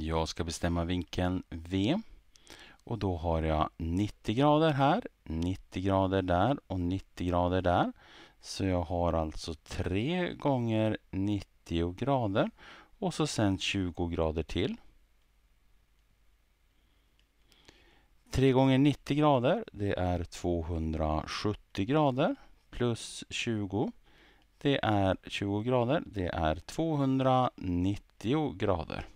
Jag ska bestämma vinkeln V. Och då har jag 90 grader här, 90 grader där och 90 grader där. Så jag har alltså 3 gånger 90 grader och så sen 20 grader till. 3 gånger 90 grader, det är 270 grader plus 20. Det är 20 grader, det är 290 grader.